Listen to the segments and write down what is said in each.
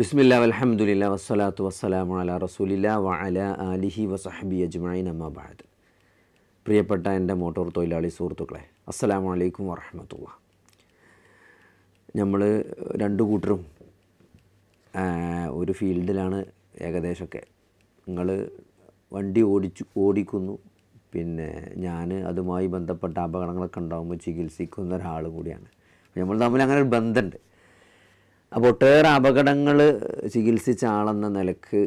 ബിസ്മില്ല അലഹമുല്ല വസ്സലാത്തു വസ്സലാമു അല റസൂലില്ല വഅല അലിഹി വസഹബി അജ്മൈൻ അമ്മാബാദ് പ്രിയപ്പെട്ട എൻ്റെ മോട്ടോർ തൊഴിലാളി സുഹൃത്തുക്കളെ അസ്സലാമു അലൈക്കും വറഹമത്തുള്ള നമ്മൾ രണ്ടു കൂട്ടരും ഒരു ഫീൽഡിലാണ് ഏകദേശമൊക്കെ നിങ്ങൾ വണ്ടി ഓടിച്ചു ഓടിക്കുന്നു പിന്നെ ഞാൻ അതുമായി ബന്ധപ്പെട്ട അപകടങ്ങളൊക്കെ ഉണ്ടാകുമ്പോൾ ചികിത്സിക്കുന്ന ഒരാൾ കൂടിയാണ് നമ്മൾ തമ്മിൽ അങ്ങനെ ഒരു ബന്ധമുണ്ട് അപ്പോൾ ഒട്ടേറെ അപകടങ്ങൾ ചികിത്സിച്ച ആളെന്ന നിലക്ക്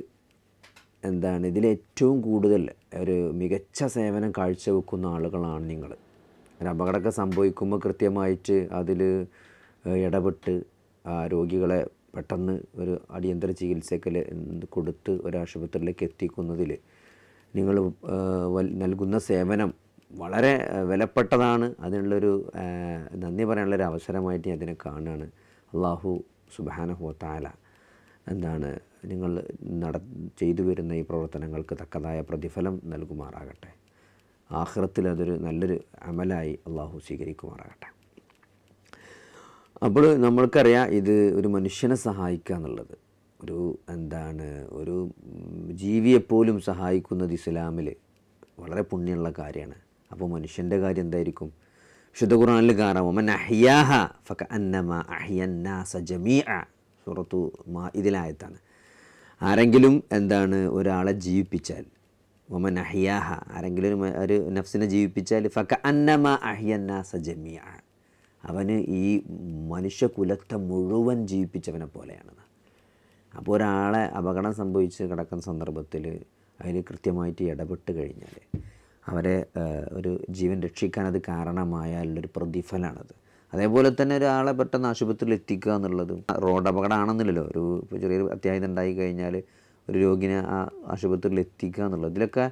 എന്താണ് ഇതിൽ ഏറ്റവും കൂടുതൽ ഒരു മികച്ച സേവനം കാഴ്ചവെക്കുന്ന ആളുകളാണ് നിങ്ങൾ അപകടമൊക്കെ സംഭവിക്കുമ്പോൾ കൃത്യമായിട്ട് അതിൽ ഇടപെട്ട് ആ രോഗികളെ പെട്ടെന്ന് ഒരു അടിയന്തര ചികിത്സയ്ക്ക് കൊടുത്ത് ഒരു ആശുപത്രിയിലേക്ക് എത്തിക്കുന്നതിൽ നിങ്ങൾ നൽകുന്ന സേവനം വളരെ വിലപ്പെട്ടതാണ് അതിനുള്ളൊരു നന്ദി പറയാനുള്ളൊരു അവസരമായിട്ട് ഞാൻ അതിനെ കാണുകയാണ് അള്ളാഹു സുബാനഹുവത്താല എന്താണ് നിങ്ങൾ നട ചെയ്തു വരുന്ന ഈ പ്രവർത്തനങ്ങൾക്ക് തക്കതായ പ്രതിഫലം നൽകുമാറാകട്ടെ ആഹ്റത്തിൽ അതൊരു നല്ലൊരു അമലായി അള്ളാഹു സ്വീകരിക്കുമാറാകട്ടെ അപ്പോൾ നമ്മൾക്കറിയാം ഇത് ഒരു മനുഷ്യനെ സഹായിക്കുക എന്നുള്ളത് ഒരു എന്താണ് ഒരു ജീവിയെപ്പോലും സഹായിക്കുന്നത് ഇസ്ലാമിൽ വളരെ പുണ്യമുള്ള കാര്യമാണ് അപ്പോൾ മനുഷ്യൻ്റെ കാര്യം എന്തായിരിക്കും ശുദ്ധ ഖുർആാനിൽ കാണാം സുഹൃത്തു അന്നമ മാ ഇതിലായത്താണ് ആരെങ്കിലും എന്താണ് ഒരാളെ ജീവിപ്പിച്ചാൽ ഒമൻ അഹിയാഹ ആരെങ്കിലും ഒരു നഫ്സിനെ ജീവിപ്പിച്ചാൽ ഫക്ക അന്നമ അഹിയന്നാസ ജമീ അവന് ഈ മനുഷ്യകുലത്തെ മുഴുവൻ ജീവിപ്പിച്ചവനെ പോലെയാണ് അപ്പോൾ ഒരാളെ അപകടം സംഭവിച്ച് കിടക്കുന്ന സന്ദർഭത്തിൽ അതിൽ കൃത്യമായിട്ട് ഇടപെട്ട് കഴിഞ്ഞാൽ അവരെ ഒരു ജീവൻ രക്ഷിക്കാൻ അത് കാരണമായാലുള്ളൊരു പ്രതിഫലമാണത് അതേപോലെ തന്നെ ഒരാളെ പെട്ടെന്ന് ആശുപത്രിയിൽ എത്തിക്കുക എന്നുള്ളതും റോഡ് അപകടമാണെന്നില്ലല്ലോ ഒരു ചെറിയ ചെറിയൊരു അത്യാഹിതം ഉണ്ടായി കഴിഞ്ഞാൽ ഒരു രോഗിനെ ആ ആശുപത്രിയിൽ എത്തിക്കുക എന്നുള്ളത് ഇതിലൊക്കെ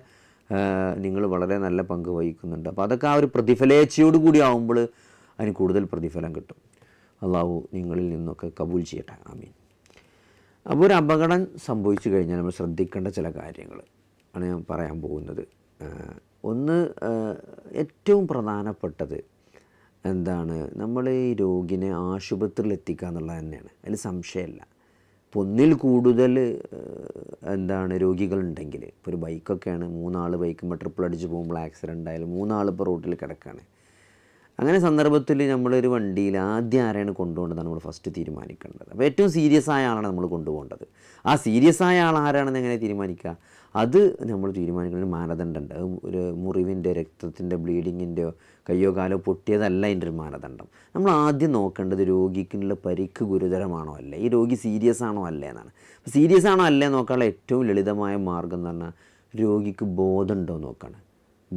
നിങ്ങൾ വളരെ നല്ല പങ്ക് വഹിക്കുന്നുണ്ട് അപ്പോൾ അതൊക്കെ ആ ഒരു പ്രതിഫലേച്ഛയോട് കൂടി ആവുമ്പോൾ അതിന് കൂടുതൽ പ്രതിഫലം കിട്ടും അള്ളാഹു നിങ്ങളിൽ നിന്നൊക്കെ കബൂൽ ചെയ്യട്ടെ ആമീൻ അപ്പോൾ ഒരു അപകടം സംഭവിച്ചു കഴിഞ്ഞാൽ നമ്മൾ ശ്രദ്ധിക്കേണ്ട ചില കാര്യങ്ങൾ ആണ് ഞാൻ പറയാൻ പോകുന്നത് ഒന്ന് ഏറ്റവും പ്രധാനപ്പെട്ടത് എന്താണ് നമ്മൾ ഈ രോഗിനെ ആശുപത്രിയിൽ എത്തിക്കുക എന്നുള്ളത് തന്നെയാണ് അതിൽ സംശയമല്ല ഇപ്പോൾ ഒന്നിൽ കൂടുതൽ എന്താണ് രോഗികളുണ്ടെങ്കിൽ ഇപ്പോൾ ഒരു ബൈക്കൊക്കെയാണ് മൂന്നാൾ ബൈക്കുമ്പോൾ ട്രിപ്പിൾ അടിച്ച് പോകുമ്പോൾ ആക്സിഡൻ്റ് ആയാലും മൂന്നാൾ ഇപ്പോൾ റോട്ടിൽ കിടക്കുകയാണ് അങ്ങനെ സന്ദർഭത്തിൽ നമ്മളൊരു വണ്ടിയിൽ ആദ്യം ആരെയാണ് കൊണ്ടുപോകേണ്ടത് നമ്മൾ ഫസ്റ്റ് തീരുമാനിക്കേണ്ടത് അപ്പോൾ ഏറ്റവും സീരിയസ് ആയ ആളാണ് നമ്മൾ കൊണ്ടുപോകേണ്ടത് ആ സീരിയസ് ആയ ആൾ ആരാണെന്ന് എങ്ങനെ തീരുമാനിക്കുക അത് നമ്മൾ തീരുമാനിക്കുന്ന ഒരു ഒരു മുറിവിൻ്റെ രക്തത്തിൻ്റെ ബ്ലീഡിങ്ങിൻ്റെയോ കയ്യോ കാലോ പൊട്ടിയതല്ല അതിൻ്റെ ഒരു മാനദണ്ഡം നമ്മൾ ആദ്യം നോക്കേണ്ടത് രോഗിക്കുള്ള പരിക്ക് ഗുരുതരമാണോ അല്ലേ ഈ രോഗി സീരിയസ് ആണോ അല്ലേ എന്നാണ് സീരിയസ് ആണോ അല്ലേ നോക്കാനുള്ള ഏറ്റവും ലളിതമായ മാർഗം എന്ന് പറഞ്ഞാൽ രോഗിക്ക് ബോധമുണ്ടോ നോക്കണം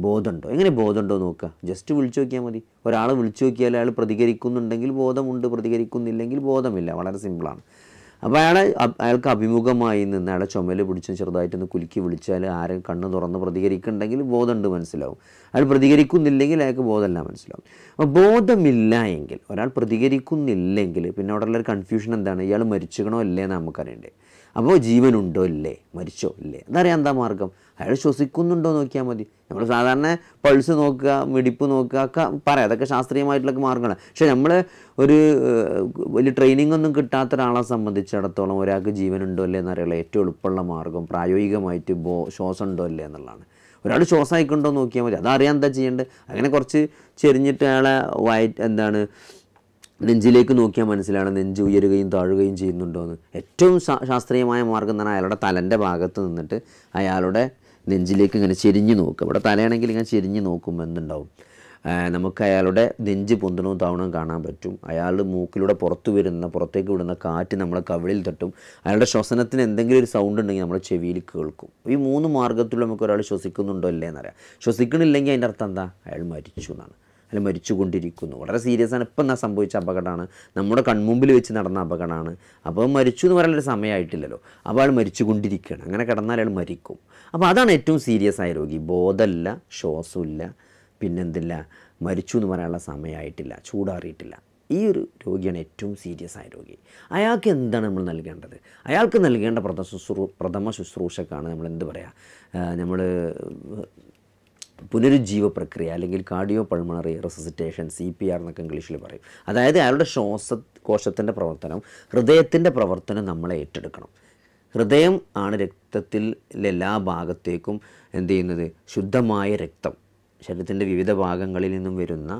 ബോധമുണ്ടോ എങ്ങനെ ബോധമുണ്ടോ നോക്കുക ജസ്റ്റ് വിളിച്ചു നോക്കിയാൽ മതി ഒരാൾ വിളിച്ചു നോക്കിയാൽ അയാൾ പ്രതികരിക്കുന്നുണ്ടെങ്കിൽ ബോധമുണ്ട് പ്രതികരിക്കുന്നില്ലെങ്കിൽ ബോധമില്ല വളരെ സിമ്പിളാണ് അപ്പോൾ അയാളെ അയാൾക്ക് അഭിമുഖമായി നിന്ന് അയാളെ ചുമല് പിടിച്ച് ചെറുതായിട്ടൊന്ന് കുലുക്കി വിളിച്ചാൽ ആരും കണ്ണ് തുറന്ന് പ്രതികരിക്കുന്നുണ്ടെങ്കിൽ ബോധമുണ്ട് മനസ്സിലാവും അയാൾ പ്രതികരിക്കുന്നില്ലെങ്കിൽ അയാൾക്ക് ബോധമല്ല മനസ്സിലാവും അപ്പോൾ ബോധമില്ല എങ്കിൽ ഒരാൾ പ്രതികരിക്കുന്നില്ലെങ്കിൽ പിന്നെ അവിടെയുള്ള ഒരു കൺഫ്യൂഷൻ എന്താണ് ഇയാൾ മരിച്ചിക്കണോ അല്ലേ എന്ന് നമുക്കറിയണ്ടേ അപ്പോൾ ജീവനുണ്ടോ ഇല്ലേ മരിച്ചോ ഇല്ലേ അതറിയാം എന്താ മാർഗം അയാൾ ശ്വസിക്കുന്നുണ്ടോ നോക്കിയാൽ മതി നമ്മൾ സാധാരണ പൾസ് നോക്കുക മിടിപ്പ് നോക്കുക ഒക്കെ പറയാം അതൊക്കെ ശാസ്ത്രീയമായിട്ടുള്ള മാർഗ്ഗങ്ങളാണ് പക്ഷെ നമ്മൾ ഒരു വലിയ ട്രെയിനിങ് ഒന്നും കിട്ടാത്ത ഒരാളെ സംബന്ധിച്ചിടത്തോളം ഒരാൾക്ക് ജീവനുണ്ടോ അല്ലേ എന്നറിയുള്ള ഏറ്റവും എളുപ്പമുള്ള മാർഗം പ്രായോഗികമായിട്ട് ബോ ശ്വാസം ഉണ്ടോ അല്ലേ എന്നുള്ളതാണ് ഒരാൾ ശ്വാസം ആയിക്കൊണ്ടോ നോക്കിയാൽ മതി അതറിയാൻ എന്താ ചെയ്യേണ്ടത് അങ്ങനെ കുറച്ച് ചെരിഞ്ഞിട്ട് അയാളെ വയ എന്താണ് നെഞ്ചിലേക്ക് നോക്കിയാൽ മനസ്സിലാണ് നെഞ്ച് ഉയരുകയും താഴുകയും ചെയ്യുന്നുണ്ടോ എന്ന് ഏറ്റവും ശാസ്ത്രീയമായ മാർഗം തന്നെ അയാളുടെ തലൻ്റെ ഭാഗത്ത് നിന്നിട്ട് അയാളുടെ നെഞ്ചിലേക്ക് ഇങ്ങനെ ചെരിഞ്ഞ് നോക്കുക ഇവിടെ തലയാണെങ്കിൽ ഇങ്ങനെ ചെരിഞ്ഞ് നോക്കും എന്തുണ്ടാവും നമുക്ക് അയാളുടെ നെഞ്ച് പൊന്തണവും താവണവും കാണാൻ പറ്റും അയാൾ മൂക്കിലൂടെ പുറത്തു വരുന്ന പുറത്തേക്ക് വിടുന്ന കാറ്റ് നമ്മളെ കവിളിൽ തട്ടും അയാളുടെ ശ്വസനത്തിന് എന്തെങ്കിലും ഒരു സൗണ്ട് ഉണ്ടെങ്കിൽ നമ്മുടെ ചെവിയിൽ കേൾക്കും ഈ മൂന്ന് മാർഗത്തിലും നമുക്ക് ഒരാൾ ശ്വസിക്കുന്നുണ്ടോ അല്ലേ എന്നറിയാം ശ്വസിക്കണില്ലെങ്കിൽ അതിൻ്റെ അർത്ഥം എന്താ അയാൾ മരിച്ചു എന്നാണ് അല്ല മരിച്ചുകൊണ്ടിരിക്കുന്നു വളരെ സീരിയസ് ആണ് ഇപ്പം എന്നാ സംഭവിച്ച അപകടമാണ് നമ്മുടെ കൺമുമ്പിൽ വെച്ച് നടന്ന അപകടമാണ് അപ്പോൾ മരിച്ചു എന്ന് പറയാനൊരു സമയമായിട്ടില്ലല്ലോ അപ്പോൾ അയാൾ മരിച്ചുകൊണ്ടിരിക്കുകയാണ് അങ്ങനെ കിടന്നാൽ അയാൾ മരിക്കും അപ്പോൾ അതാണ് ഏറ്റവും സീരിയസ് ആയ രോഗി ബോധമില്ല ശ്വാസമില്ല പിന്നെന്തില്ല മരിച്ചു എന്ന് പറയാനുള്ള സമയമായിട്ടില്ല ചൂടാറിയിട്ടില്ല ഈ ഒരു രോഗിയാണ് ഏറ്റവും സീരിയസ് ആയ രോഗി അയാൾക്ക് എന്താണ് നമ്മൾ നൽകേണ്ടത് അയാൾക്ക് നൽകേണ്ട പ്രഥമ ശുശ്രൂ പ്രഥമ ശുശ്രൂഷക്കാണ് നമ്മൾ എന്ത് പറയുക നമ്മൾ പുനരുജ്ജീവ പ്രക്രിയ അല്ലെങ്കിൽ cardio pulmonary resuscitation C P R എന്നൊക്കെ ഇംഗ്ലീഷിൽ പറയും അതായത് അയാളുടെ ശ്വാസ കോശത്തിൻ്റെ പ്രവർത്തനം ഹൃദയത്തിൻ്റെ പ്രവർത്തനം നമ്മളെ ഏറ്റെടുക്കണം ഹൃദയം ആണ് രക്തത്തിലെ എല്ലാ ഭാഗത്തേക്കും എന്ത് ചെയ്യുന്നത് ശുദ്ധമായ രക്തം ശരീരത്തിൻ്റെ വിവിധ ഭാഗങ്ങളിൽ നിന്നും വരുന്ന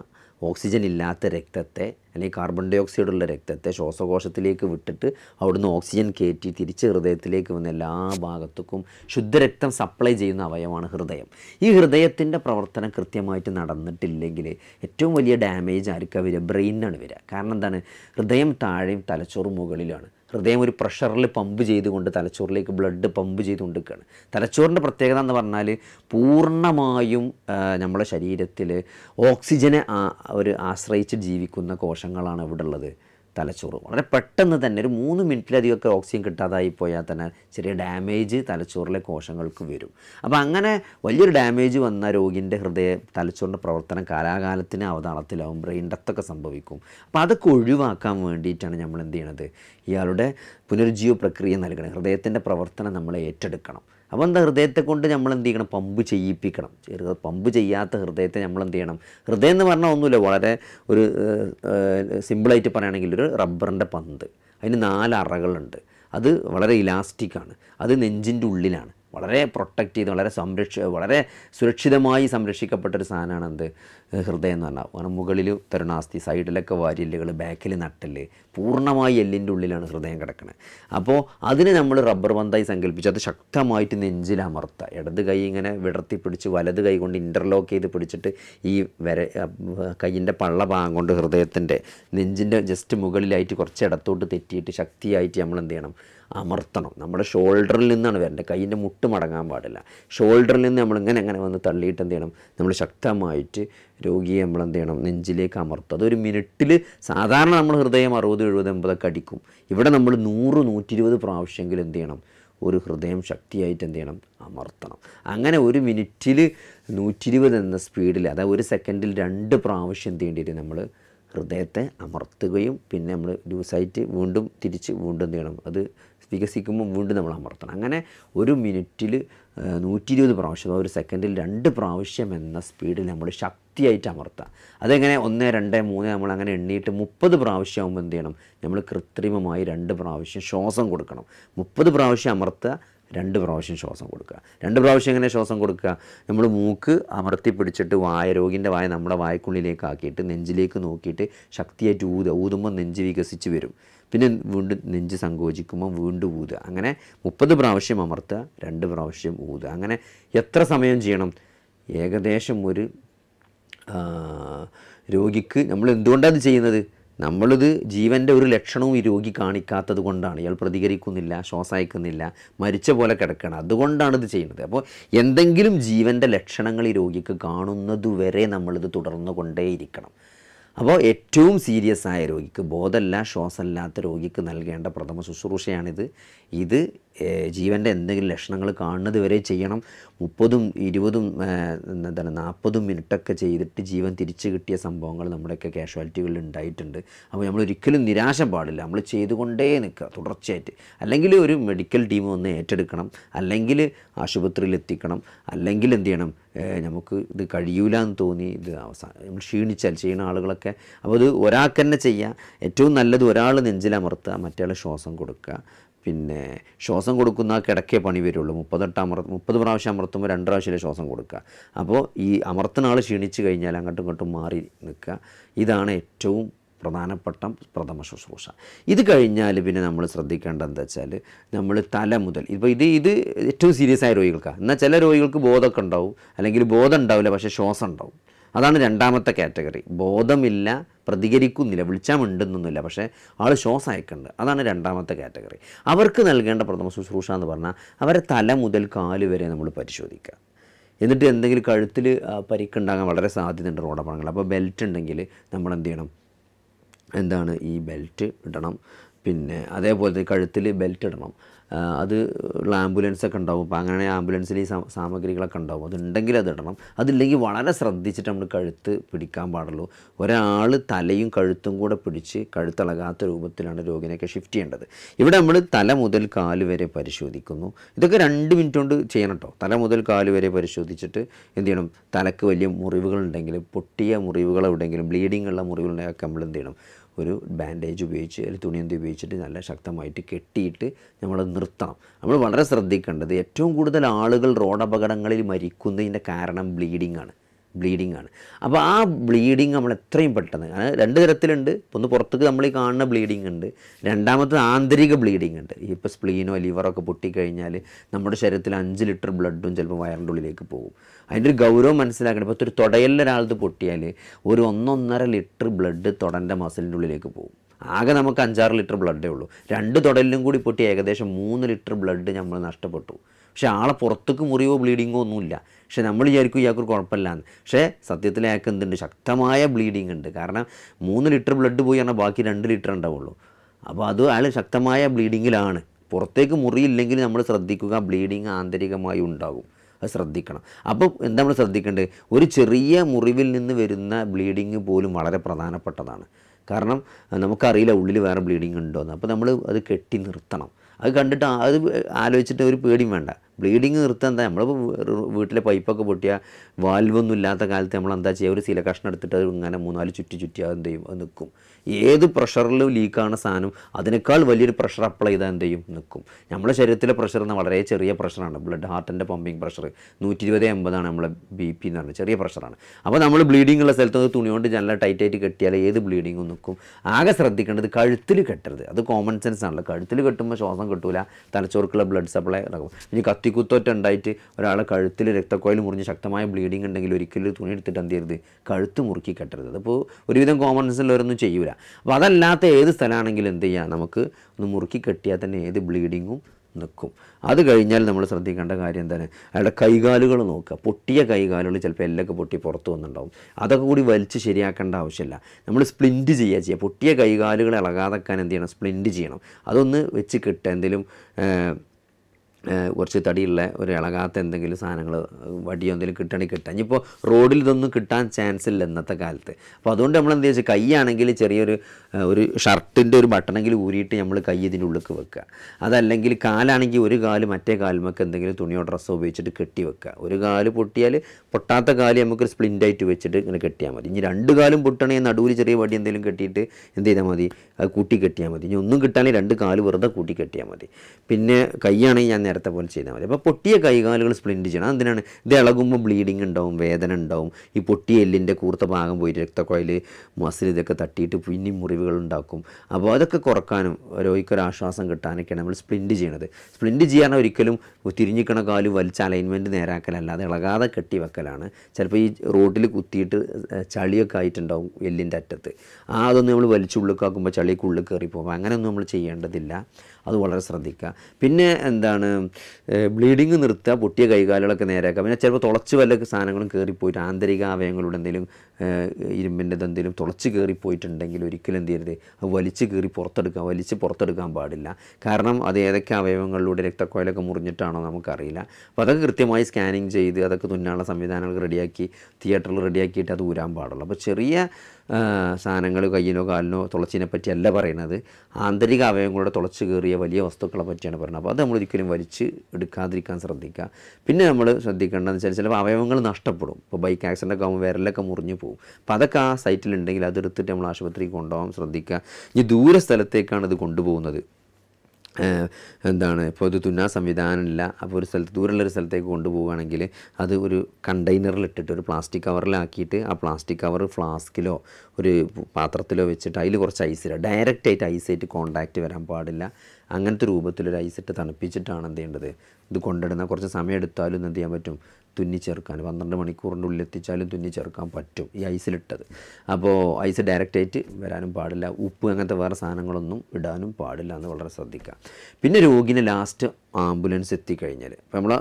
ഓക്സിജൻ ഇല്ലാത്ത രക്തത്തെ അല്ലെങ്കിൽ കാർബൺ ഡൈ ഓക്സൈഡ് ഉള്ള രക്തത്തെ ശ്വാസകോശത്തിലേക്ക് വിട്ടിട്ട് അവിടുന്ന് ഓക്സിജൻ കയറ്റി തിരിച്ച് ഹൃദയത്തിലേക്ക് വന്ന എല്ലാ ഭാഗത്തേക്കും ശുദ്ധരക്തം സപ്ലൈ ചെയ്യുന്ന അവയവമാണ് ഹൃദയം ഈ ഹൃദയത്തിൻ്റെ പ്രവർത്തനം കൃത്യമായിട്ട് നടന്നിട്ടില്ലെങ്കിൽ ഏറ്റവും വലിയ ഡാമേജ് ആയിരിക്കും അവർ ബ്രെയിനാണ് വരിക കാരണം എന്താണ് ഹൃദയം താഴെയും തലച്ചോറും മുകളിലാണ് ഹൃദയം ഒരു പ്രഷറിൽ പമ്പ് ചെയ്തുകൊണ്ട് തലച്ചോറിലേക്ക് ബ്ലഡ് പമ്പ് ചെയ്തുകൊണ്ടിരിക്കുകയാണ് തലച്ചോറിൻ്റെ പ്രത്യേകത എന്ന് പറഞ്ഞാൽ പൂർണ്ണമായും നമ്മുടെ ശരീരത്തിൽ ഓക്സിജനെ ഒരു ആശ്രയിച്ച് ജീവിക്കുന്ന കോശങ്ങളാണ് ഇവിടെ ഉള്ളത് തലച്ചോറ് വളരെ പെട്ടെന്ന് തന്നെ ഒരു മൂന്ന് മിനിറ്റിലധികമൊക്കെ ഓക്സിജൻ കിട്ടാതായി പോയാൽ തന്നെ ചെറിയ ഡാമേജ് തലച്ചോറിലെ കോശങ്ങൾക്ക് വരും അപ്പോൾ അങ്ങനെ വലിയൊരു ഡാമേജ് വന്ന രോഗിൻ്റെ ഹൃദയ തലച്ചോറിൻ്റെ പ്രവർത്തനം കാലാകാലത്തിന് അവതാളത്തിലാവും ബ്രെയിൻ ഡെത്തൊക്കെ സംഭവിക്കും അപ്പോൾ അതൊക്കെ ഒഴിവാക്കാൻ വേണ്ടിയിട്ടാണ് നമ്മൾ എന്ത് ചെയ്യണത് ഇയാളുടെ പുനരുജ്ജീവ പ്രക്രിയ നൽകണം ഹൃദയത്തിൻ്റെ പ്രവർത്തനം നമ്മൾ ഏറ്റെടുക്കണം അപ്പോൾ എന്താ ഹൃദയത്തെ കൊണ്ട് നമ്മൾ എന്ത് ചെയ്യണം പമ്പ് ചെയ്യിപ്പിക്കണം പമ്പ് ചെയ്യാത്ത ഹൃദയത്തെ നമ്മൾ എന്ത് ചെയ്യണം ഹൃദയം എന്ന് പറഞ്ഞാൽ ഒന്നുമില്ല വളരെ ഒരു സിമ്പിളായിട്ട് പറയുകയാണെങ്കിൽ ഒരു റബ്ബറിൻ്റെ പന്ത് അതിന് നാല് അറകളുണ്ട് അത് വളരെ ഇലാസ്റ്റിക്കാണ് അത് നെഞ്ചിൻ്റെ ഉള്ളിലാണ് വളരെ പ്രൊട്ടക്റ്റ് ചെയ്ത് വളരെ സംരക്ഷ വളരെ സുരക്ഷിതമായി സംരക്ഷിക്കപ്പെട്ട ഒരു സാധനമാണ് എന്ത് ഹൃദയം എന്ന് പറഞ്ഞാൽ കാരണം മുകളിൽ തരുണാസ്തി സൈഡിലൊക്കെ വാരില്ലുകൾ ബാക്കിൽ നട്ടല് പൂർണ്ണമായി എല്ലിൻ്റെ ഉള്ളിലാണ് ഹൃദയം കിടക്കുന്നത് അപ്പോൾ അതിനെ നമ്മൾ റബ്ബർ ബന്ധായി സങ്കല്പിച്ച് അത് ശക്തമായിട്ട് നെഞ്ചിൽ അമർത്തുക ഇടത് കൈ ഇങ്ങനെ വിടർത്തി പിടിച്ച് വലത് കൈ കൊണ്ട് ഇൻ്റർലോക്ക് ചെയ്ത് പിടിച്ചിട്ട് ഈ വര കൈയിൻ്റെ പള്ള ഭാഗം കൊണ്ട് ഹൃദയത്തിൻ്റെ നെഞ്ചിൻ്റെ ജസ്റ്റ് മുകളിലായിട്ട് കുറച്ച് ഇടത്തോട്ട് തെറ്റിയിട്ട് ശക്തിയായിട്ട് നമ്മൾ എന്ത് ചെയ്യണം അമർത്തണം നമ്മുടെ ഷോൾഡറിൽ നിന്നാണ് വരേണ്ടത് കൈയിൻ്റെ മുട്ട് മടങ്ങാൻ പാടില്ല ഷോൾഡറിൽ നിന്ന് നമ്മളിങ്ങനെ അങ്ങനെ വന്ന് തള്ളിയിട്ട് എന്ത് ചെയ്യണം നമ്മൾ ശക്തമായിട്ട് രോഗിയെ നമ്മൾ എന്ത് ചെയ്യണം നെഞ്ചിലേക്ക് അമർത്തും അതൊരു മിനിറ്റിൽ സാധാരണ നമ്മൾ ഹൃദയം അറുപത് എഴുപത് എൺപതൊക്കെ അടിക്കും ഇവിടെ നമ്മൾ നൂറ് നൂറ്റിരുപത് പ്രാവശ്യമെങ്കിലും എന്ത് ചെയ്യണം ഒരു ഹൃദയം ശക്തിയായിട്ട് എന്ത് ചെയ്യണം അമർത്തണം അങ്ങനെ ഒരു മിനിറ്റിൽ നൂറ്റിരുപത് എന്ന സ്പീഡിൽ അതായത് ഒരു സെക്കൻഡിൽ രണ്ട് പ്രാവശ്യം എന്ത് ചെയ്യേണ്ടി നമ്മൾ ഹൃദയത്തെ അമർത്തുകയും പിന്നെ നമ്മൾ ലൂസായിട്ട് വീണ്ടും തിരിച്ച് വീണ്ടും എന്ത് ചെയ്യണം അത് വികസിക്കുമ്പോൾ വീണ്ടും നമ്മൾ അമർത്തണം അങ്ങനെ ഒരു മിനിറ്റിൽ നൂറ്റി ഇരുപത് പ്രാവശ്യം ഒരു സെക്കൻഡിൽ രണ്ട് പ്രാവശ്യം എന്ന സ്പീഡിൽ നമ്മൾ ശക്തി വൃത്തിയായിട്ട് അമർത്താം അതെങ്ങനെ ഒന്ന് രണ്ട് മൂന്ന് നമ്മൾ അങ്ങനെ എണ്ണിയിട്ട് മുപ്പത് പ്രാവശ്യം ആകുമ്പോൾ എന്ത് ചെയ്യണം നമ്മൾ കൃത്രിമമായി രണ്ട് പ്രാവശ്യം ശ്വാസം കൊടുക്കണം മുപ്പത് പ്രാവശ്യം അമർത്തുക രണ്ട് പ്രാവശ്യം ശ്വാസം കൊടുക്കുക രണ്ട് പ്രാവശ്യം എങ്ങനെ ശ്വാസം കൊടുക്കുക നമ്മൾ മൂക്ക് അമർത്തി പിടിച്ചിട്ട് വായ രോഗിൻ്റെ വായ നമ്മുടെ വായക്കുള്ളിലേക്ക് ആക്കിയിട്ട് നെഞ്ചിലേക്ക് നോക്കിയിട്ട് ശക്തിയായിട്ട് ഊത ഊതുമ്പോൾ നെഞ്ച് വികസിച്ച് വരും പിന്നെ വീണ്ടും നെഞ്ച് സങ്കോചിക്കുമ്പോൾ വീണ്ടും ഊതുക അങ്ങനെ മുപ്പത് പ്രാവശ്യം അമർത്തുക രണ്ട് പ്രാവശ്യം ഊതുക അങ്ങനെ എത്ര സമയം ചെയ്യണം ഏകദേശം ഒരു രോഗിക്ക് നമ്മൾ എന്തുകൊണ്ടാണ് ചെയ്യുന്നത് നമ്മളിത് ജീവൻ്റെ ഒരു ലക്ഷണവും ഈ രോഗി കാണിക്കാത്തത് കൊണ്ടാണ് ഇയാൾ പ്രതികരിക്കുന്നില്ല ശ്വാസം അയക്കുന്നില്ല മരിച്ച പോലെ കിടക്കണം അതുകൊണ്ടാണ് ഇത് ചെയ്യുന്നത് അപ്പോൾ എന്തെങ്കിലും ജീവൻ്റെ ലക്ഷണങ്ങൾ ഈ രോഗിക്ക് കാണുന്നതുവരെ നമ്മളിത് തുടർന്നു കൊണ്ടേയിരിക്കണം അപ്പോൾ ഏറ്റവും സീരിയസ് ആയ രോഗിക്ക് ബോധമല്ല ശ്വാസമല്ലാത്ത രോഗിക്ക് നൽകേണ്ട പ്രഥമ ശുശ്രൂഷയാണിത് ഇത് ജീവൻ്റെ എന്തെങ്കിലും ലക്ഷണങ്ങൾ കാണുന്നത് വരെ ചെയ്യണം മുപ്പതും ഇരുപതും എന്താണ് നാൽപ്പതും മിനിറ്റൊക്കെ ചെയ്തിട്ട് ജീവൻ തിരിച്ചു കിട്ടിയ സംഭവങ്ങൾ നമ്മുടെയൊക്കെ കാഷ്വാലിറ്റികളിൽ ഉണ്ടായിട്ടുണ്ട് അപ്പോൾ നമ്മൾ ഒരിക്കലും നിരാശ പാടില്ല നമ്മൾ ചെയ്തുകൊണ്ടേ നിൽക്കുക തുടർച്ചയായിട്ട് അല്ലെങ്കിൽ ഒരു മെഡിക്കൽ ടീം ഒന്ന് ഏറ്റെടുക്കണം അല്ലെങ്കിൽ ആശുപത്രിയിൽ എത്തിക്കണം അല്ലെങ്കിൽ എന്ത് ചെയ്യണം നമുക്ക് ഇത് കഴിയൂല എന്ന് തോന്നി ഇത് അവസാനം നമ്മൾ ക്ഷീണിച്ചാൽ ചെയ്യുന്ന ആളുകളൊക്കെ അപ്പോൾ അത് ഒരാൾക്ക് തന്നെ ചെയ്യുക ഏറ്റവും നല്ലത് ഒരാൾ നെഞ്ചിലമർത്തുക മറ്റേ ശ്വാസം കൊടുക്കുക പിന്നെ ശ്വാസം കൊടുക്കുന്ന കിടക്കേ പണി വരുള്ളൂ മുപ്പത്തെട്ട് അമർ മുപ്പത് പ്രാവശ്യം അമർത്തുമ്പോൾ രണ്ട് പ്രാവശ്യമേ ശ്വാസം കൊടുക്കുക അപ്പോൾ ഈ അമർത്തനാൾ ക്ഷീണിച്ച് കഴിഞ്ഞാൽ അങ്ങോട്ടും ഇങ്ങോട്ടും മാറി നിൽക്കുക ഇതാണ് ഏറ്റവും പ്രധാനപ്പെട്ട പ്രഥമ ശുശ്രൂഷ ഇത് കഴിഞ്ഞാൽ പിന്നെ നമ്മൾ ശ്രദ്ധിക്കേണ്ടത് എന്താ വെച്ചാൽ നമ്മൾ തല മുതൽ ഇപ്പോൾ ഇത് ഇത് ഏറ്റവും സീരിയസ് ആയ രോഗികൾക്കാണ് എന്നാൽ ചില രോഗികൾക്ക് ബോധമൊക്കെ ഉണ്ടാവും അല്ലെങ്കിൽ ബോധം ഉണ്ടാവില്ല പക്ഷേ ശ്വാസം ഉണ്ടാവും അതാണ് രണ്ടാമത്തെ കാറ്റഗറി ബോധമില്ല പ്രതികരിക്കുന്നില്ല വിളിച്ചാൽ മിണ്ടുന്നൊന്നുമില്ല പക്ഷേ ആൾ ശ്വാസ അയക്കുന്നുണ്ട് അതാണ് രണ്ടാമത്തെ കാറ്റഗറി അവർക്ക് നൽകേണ്ട പ്രഥമ ശുശ്രൂഷ എന്ന് പറഞ്ഞാൽ അവരെ തല മുതൽ കാല് വരെ നമ്മൾ പരിശോധിക്കുക എന്നിട്ട് എന്തെങ്കിലും കഴുത്തിൽ പരിക്കുണ്ടാകാൻ വളരെ സാധ്യതയുണ്ട് റോഡപടങ്ങൾ അപ്പോൾ ബെൽറ്റ് ഉണ്ടെങ്കിൽ നമ്മൾ എന്ത് ചെയ്യണം എന്താണ് ഈ ബെൽറ്റ് ഇടണം പിന്നെ അതേപോലെ കഴുത്തിൽ ബെൽറ്റ് ഇടണം അത് ഉള്ള ആംബുലൻസൊക്കെ ഉണ്ടാവും അപ്പോൾ അങ്ങനെയാണെങ്കിൽ ആംബുലൻസിൽ ഈ സാമഗ്രികളൊക്കെ ഉണ്ടാവും അതുണ്ടെങ്കിൽ അത് ഇടണം അതില്ലെങ്കിൽ വളരെ ശ്രദ്ധിച്ചിട്ട് നമ്മൾ കഴുത്ത് പിടിക്കാൻ പാടുള്ളൂ ഒരാൾ തലയും കഴുത്തും കൂടെ പിടിച്ച് കഴുത്തിളകാത്ത രൂപത്തിലാണ് രോഗിനെയൊക്കെ ഷിഫ്റ്റ് ചെയ്യേണ്ടത് ഇവിടെ നമ്മൾ തല മുതൽ കാല് വരെ പരിശോധിക്കുന്നു ഇതൊക്കെ രണ്ട് മിനിറ്റ് കൊണ്ട് ചെയ്യണം കേട്ടോ തല മുതൽ കാല് വരെ പരിശോധിച്ചിട്ട് എന്ത് ചെയ്യണം തലക്ക് വലിയ മുറിവുകളുണ്ടെങ്കിൽ പൊട്ടിയ മുറിവുകൾ എവിടെയെങ്കിലും ബ്ലീഡിംഗ് ഉള്ള ഒക്കെ നമ്മൾ എന്ത് ചെയ്യണം ഒരു ബാൻഡേജ് ഉപയോഗിച്ച് അല്ലെങ്കിൽ തുണിയന്തി ഉപയോഗിച്ചിട്ട് നല്ല ശക്തമായിട്ട് കെട്ടിയിട്ട് നമ്മൾ നിർത്തണം നമ്മൾ വളരെ ശ്രദ്ധിക്കേണ്ടത് ഏറ്റവും കൂടുതൽ ആളുകൾ റോഡ് അപകടങ്ങളിൽ മരിക്കുന്നതിൻ്റെ കാരണം ബ്ലീഡിംഗ് ആണ് ബ്ലീഡിംഗ് ആണ് അപ്പോൾ ആ ബ്ലീഡിങ് നമ്മൾ എത്രയും പെട്ടെന്ന് രണ്ട് തരത്തിലുണ്ട് ഒന്ന് പുറത്തേക്ക് നമ്മൾ ഈ കാണുന്ന ബ്ലീഡിംഗ് ഉണ്ട് രണ്ടാമത്തത് ആന്തരിക ബ്ലീഡിംഗ് ഉണ്ട് ഇപ്പോൾ സ്പ്ലീനോ ലിവറോ ഒക്കെ പൊട്ടിക്കഴിഞ്ഞാൽ നമ്മുടെ ശരീരത്തിൽ അഞ്ച് ലിറ്റർ ബ്ലഡും ചിലപ്പോൾ വയറിൻ്റെ ഉള്ളിലേക്ക് പോകും അതിൻ്റെ ഒരു ഗൗരവം മനസ്സിലാക്കണം ഇപ്പോൾ ഒരു തുടയലിലൊരാളത് പൊട്ടിയാൽ ഒരു ഒന്നൊന്നര ലിറ്റർ ബ്ലഡ് തുടൻ്റെ മസിലിൻ്റെ ഉള്ളിലേക്ക് പോകും ആകെ നമുക്ക് അഞ്ചാറ് ലിറ്റർ ബ്ലഡേ ഉള്ളൂ രണ്ട് തുടലിലും കൂടി പൊട്ടി ഏകദേശം മൂന്ന് ലിറ്റർ ബ്ലഡ് നമ്മൾ നഷ്ടപ്പെട്ടു പക്ഷേ ആളെ പുറത്തേക്ക് മുറിയോ ബ്ലീഡിങ്ങോ ഒന്നുമില്ല പക്ഷേ നമ്മൾ വിചാരിക്കും ഇയാൾക്ക് എന്ന് പക്ഷേ സത്യത്തിൽ അയാൾക്ക് എന്തുണ്ട് ശക്തമായ ബ്ലീഡിങ് ഉണ്ട് കാരണം മൂന്ന് ലിറ്റർ ബ്ലഡ് പോയി പറഞ്ഞാൽ ബാക്കി രണ്ട് ലിറ്റർ ഉണ്ടാവുള്ളൂ അപ്പോൾ അത് അയാൾ ശക്തമായ ബ്ലീഡിങ്ങിലാണ് പുറത്തേക്ക് മുറിയില്ലെങ്കിൽ നമ്മൾ ശ്രദ്ധിക്കുക ബ്ലീഡിങ് ആന്തരികമായി ഉണ്ടാകും അത് ശ്രദ്ധിക്കണം അപ്പോൾ എന്താ നമ്മൾ ശ്രദ്ധിക്കേണ്ടത് ഒരു ചെറിയ മുറിവിൽ നിന്ന് വരുന്ന ബ്ലീഡിങ് പോലും വളരെ പ്രധാനപ്പെട്ടതാണ് കാരണം നമുക്കറിയില്ല ഉള്ളിൽ വേറെ ബ്ലീഡിങ് ഉണ്ടോയെന്ന് അപ്പോൾ നമ്മൾ അത് കെട്ടി നിർത്തണം അത് കണ്ടിട്ട് അത് ആലോചിച്ചിട്ട് ഒരു പേടിയും വേണ്ട ബ്ലീഡിങ് നിർത്താൻ എന്താ നമ്മൾ വീട്ടിലെ പൈപ്പൊക്കെ പൊട്ടിയ വാൽവൊന്നും ഇല്ലാത്ത കാലത്ത് നമ്മൾ എന്താ ചെയ്യുക ഒരു സില കഷ്ണം എടുത്തിട്ട് അത് ഇങ്ങനെ മൂന്നാല് ചുറ്റി ചുറ്റി അത് എന്ത് ചെയ്യും അത് നിൽക്കും ഏത് പ്രഷറിൽ ലീക്കാണ് സാധനം അതിനേക്കാൾ വലിയൊരു പ്രഷർ അപ്ലൈ ചെയ്താൽ എന്ത് ചെയ്യും നിൽക്കും നമ്മുടെ ശരീരത്തിലെ പ്രഷർ എന്ന് വളരെ ചെറിയ പ്രഷറാണ് ബ്ലഡ് ഹാർട്ടിൻ്റെ പമ്പിങ് പ്രഷർ നൂറ്റി ഇരുപത് എൺപതാണ് നമ്മളെ ബി പി എന്ന് പറയുന്നത് ചെറിയ പ്രഷറാണ് അപ്പോൾ നമ്മൾ ബ്ലീഡിംഗ് ഉള്ള സ്ഥലത്ത് തുണി കൊണ്ട് നല്ല ആയിട്ട് കെട്ടിയാൽ ഏത് ബ്ലീഡിങ്ങും നിൽക്കും ആകെ ശ്രദ്ധിക്കേണ്ടത് കഴുത്തിൽ കെട്ടരുത് അത് കോമൺ സെൻസ് ആണല്ലോ കഴുത്തിൽ കെട്ടുമ്പോൾ ശ്വാസം കിട്ടൂല തലച്ചോർക്കുള്ള ബ്ലഡ് സപ്ലൈ നടക്കും ഇനി കത്തി ഉണ്ടായിട്ട് ഒരാളെ കഴുത്തിൽ രക്തക്കോയിൽ മുറിഞ്ഞ് ശക്തമായ ബ്ലീഡിങ് ഉണ്ടെങ്കിൽ ഒരിക്കലും തുണി എടുത്തിട്ട് എന്ത് ചെയ്യരുത് കഴുത്ത് മുറുക്കി കെട്ടരുത് അതിപ്പോൾ ഒരുവിധം കോമൺ സെൻസിലുള്ളവരൊന്നും ചെയ്യൂല അപ്പോൾ അതല്ലാത്ത ഏത് സ്ഥലമാണെങ്കിലും എന്ത് ചെയ്യുക നമുക്ക് ഒന്ന് മുറുക്കി കെട്ടിയാൽ തന്നെ ഏത് ബ്ലീഡിങ്ങും നിൽക്കും അത് കഴിഞ്ഞാൽ നമ്മൾ ശ്രദ്ധിക്കേണ്ട കാര്യം എന്താണ് അയാളുടെ കൈകാലുകൾ നോക്കുക പൊട്ടിയ കൈകാലുകൾ ചിലപ്പോൾ എല്ലൊക്കെ പൊട്ടി പുറത്തു വന്നിട്ടുണ്ടാവും അതൊക്കെ കൂടി വലിച്ച് ശരിയാക്കേണ്ട ആവശ്യമില്ല നമ്മൾ സ്പ്ലിൻറ്റ് ചെയ്യുക ചെയ്യുക പൊട്ടിയ കൈകാലുകൾ ഇളകാതെക്കാൻ എന്ത് ചെയ്യണം സ്പ്ലിൻറ്റ് ചെയ്യണം അതൊന്ന് വെച്ച് കിട്ടുക എന്തെങ്കിലും കുറച്ച് തടിയുള്ള ഒരു ഇളകാത്ത എന്തെങ്കിലും സാധനങ്ങൾ വടിയോ എന്തെങ്കിലും കിട്ടണമെങ്കിൽ കിട്ടാം ഇനിയിപ്പോൾ റോഡിൽ ഇതൊന്നും കിട്ടാൻ ചാൻസ് ഇല്ല ഇന്നത്തെ കാലത്ത് അപ്പോൾ അതുകൊണ്ട് നമ്മൾ എന്താ വെച്ചാൽ കൈയാണെങ്കിൽ ചെറിയൊരു ഒരു ഷർട്ടിൻ്റെ ഒരു ബട്ടണെങ്കിൽ ഊരിയിട്ട് നമ്മൾ കൈ ഇതിൻ്റെ ഉള്ളിൽ വെക്കുക അതല്ലെങ്കിൽ കാലാണെങ്കിൽ ഒരു കാല് മറ്റേ കാലുമൊക്കെ എന്തെങ്കിലും തുണിയോ ഡ്രസ്സോ ഉപയോഗിച്ചിട്ട് കെട്ടി വെക്കുക ഒരു കാല് പൊട്ടിയാൽ പൊട്ടാത്ത കാല് നമുക്കൊരു സ്പ്ലിൻ്റായിട്ട് വെച്ചിട്ട് ഇങ്ങനെ കെട്ടിയാൽ മതി ഇനി രണ്ട് കാലും പൊട്ടണേ നടുവിൽ ചെറിയ വടി എന്തെങ്കിലും കെട്ടിയിട്ട് എന്ത് ചെയ്താൽ മതി അത് കൂട്ടി കെട്ടിയാൽ മതി ഇനി ഒന്നും കിട്ടാണെങ്കിൽ രണ്ട് കാല് വെറുതെ കൂട്ടി കെട്ടിയാൽ മതി പിന്നെ കൈയാണെങ്കിൽ ഞാൻ നേരത്തെ പോലെ ചെയ്താൽ മതി അപ്പോൾ പൊട്ടിയ കൈകാലുകൾ സ്പ്ലിൻറ്റ് ചെയ്യണം അതിനാണ് ഇത് ഇളകുമ്പോൾ ബ്ലീഡിങ് ഉണ്ടാവും വേദന ഉണ്ടാവും ഈ പൊട്ടിയ എല്ലിൻ്റെ കൂർത്ത ഭാഗം പോയി രക്തക്കോയിൽ മസിൽ ഇതൊക്കെ തട്ടിയിട്ട് പിന്നെ മുറിവുകൾ ഉണ്ടാക്കും അപ്പോൾ അതൊക്കെ കുറക്കാനും രോഗിക്കൊരു ആശ്വാസം കിട്ടാനൊക്കെയാണ് നമ്മൾ സ്പ്ലിൻറ്റ് ചെയ്യണത് സ്പ്ലിൻറ്റ് ചെയ്യാൻ ഒരിക്കലും തിരിഞ്ഞിക്കണ കാല് വലിച്ച അലൈൻമെൻറ്റ് നേരാക്കലല്ല അത് ഇളകാതെ കെട്ടി വെക്കലാണ് ചിലപ്പോൾ ഈ റോട്ടിൽ കുത്തിയിട്ട് ചളിയൊക്കെ ആയിട്ടുണ്ടാവും എല്ലിൻ്റെ അറ്റത്ത് ആ അതൊന്നും നമ്മൾ വലിച്ചുള്ളിക്കാക്കുമ്പോൾ ചളിക്കുള്ളിൽ ഉള്ളിൽ കയറിപ്പോകും അങ്ങനെയൊന്നും നമ്മൾ ചെയ്യേണ്ടതില്ല അത് വളരെ ശ്രദ്ധിക്കുക പിന്നെ എന്താണ് ബ്ലീഡിങ് നിർത്തുക പൊട്ടിയ കൈകാലുകളൊക്കെ നേരെയാക്കുക പിന്നെ ചിലപ്പോൾ തുളച്ച് വല്ല സാധനങ്ങളും കയറിപ്പോയിട്ട് ആന്തരിക അവയവങ്ങളുടെ എന്തെങ്കിലും ഇരുമ്പിൻ്റെ എന്തെങ്കിലും തുളച്ച് കയറിപ്പോയിട്ടുണ്ടെങ്കിൽ ഒരിക്കലും എന്ത് ചെയ്യരുത് അത് വലിച്ച് കയറി പുറത്തെടുക്കാൻ വലിച്ച് പുറത്തെടുക്കാൻ പാടില്ല കാരണം അത് ഏതൊക്കെ അവയവങ്ങളിലൂടെ രക്തക്കോയിലൊക്കെ മുറിഞ്ഞിട്ടാണോ നമുക്കറിയില്ല അപ്പോൾ അതൊക്കെ കൃത്യമായി സ്കാനിങ് ചെയ്ത് അതൊക്കെ തുന്നാനുള്ള സംവിധാനങ്ങൾ റെഡിയാക്കി തിയേറ്ററിൽ റെഡിയാക്കിയിട്ട് അത് ഊരാൻ പാടുള്ളൂ അപ്പോൾ ചെറിയ സാധനങ്ങൾ കയ്യിനോ കാലിനോ തുളച്ചിനെ പറ്റിയല്ല പറയുന്നത് ആന്തരിക അവയവങ്ങളുടെ തുളച്ച് കയറിയ വലിയ വസ്തുക്കളെ പറ്റിയാണ് പറയുന്നത് അപ്പോൾ അത് നമ്മൾ ഒരിക്കലും വലിച്ച് എടുക്കാതിരിക്കാൻ ശ്രദ്ധിക്കുക പിന്നെ നമ്മൾ ശ്രദ്ധിക്കേണ്ടതെന്ന് വെച്ചാൽ ചിലപ്പോൾ അവയവങ്ങൾ നഷ്ടപ്പെടും ഇപ്പോൾ ബൈക്ക് ആക്സിഡൻ്റ് ഒക്കെ ആകുമ്പോൾ വിരലൊക്കെ മുറിഞ്ഞു പോകും അപ്പം അതൊക്കെ ആ സൈറ്റിലുണ്ടെങ്കിൽ അതെടുത്തിട്ട് നമ്മൾ ആശുപത്രിക്ക് കൊണ്ടുപോകാം ശ്രദ്ധിക്കുക ഇനി ദൂര സ്ഥലത്തേക്കാണ് ഇത് കൊണ്ടുപോകുന്നത് എന്താണ് ഇപ്പോൾ ഇത് തുന്നാ സംവിധാനമില്ല അപ്പോൾ ഒരു സ്ഥലത്ത് ദൂരമുള്ളൊരു സ്ഥലത്തേക്ക് കൊണ്ടുപോവുകയാണെങ്കിൽ അത് ഒരു കണ്ടെയ്നറിൽ ഇട്ടിട്ട് ഒരു പ്ലാസ്റ്റിക് കവറിലാക്കിയിട്ട് ആ പ്ലാസ്റ്റിക് കവർ ഫ്ലാസ്കിലോ ഒരു പാത്രത്തിലോ വെച്ചിട്ട് അതിൽ കുറച്ച് ഐസ് ഇടുക ഡയറക്റ്റ് ആയിട്ട് ഐസായിട്ട് കോണ്ടാക്റ്റ് വരാൻ പാടില്ല അങ്ങനത്തെ രൂപത്തിലൊരു ഇട്ട് തണുപ്പിച്ചിട്ടാണ് എന്ത് ചെയ്യേണ്ടത് ഇത് കൊണ്ടിടുന്ന കുറച്ച് സമയം എടുത്താലും എന്ത് ചെയ്യാൻ പറ്റും തുന്നിച്ചേർക്കാൻ പന്ത്രണ്ട് മണിക്കൂറിൻ്റെ ഉള്ളിൽ എത്തിച്ചാലും തുന്നിച്ചേർക്കാൻ പറ്റും ഈ ഐസിലിട്ടത് അപ്പോൾ ഐസ് ഡയറക്റ്റ് ആയിട്ട് വരാനും പാടില്ല ഉപ്പ് അങ്ങനത്തെ വേറെ സാധനങ്ങളൊന്നും ഇടാനും പാടില്ല എന്ന് വളരെ ശ്രദ്ധിക്കുക പിന്നെ രോഗിനെ ലാസ്റ്റ് ആംബുലൻസ് എത്തിക്കഴിഞ്ഞാൽ ഇപ്പോൾ നമ്മൾ